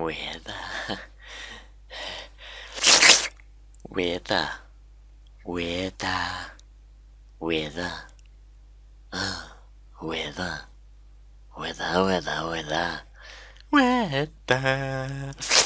with with with with uh, with with with with with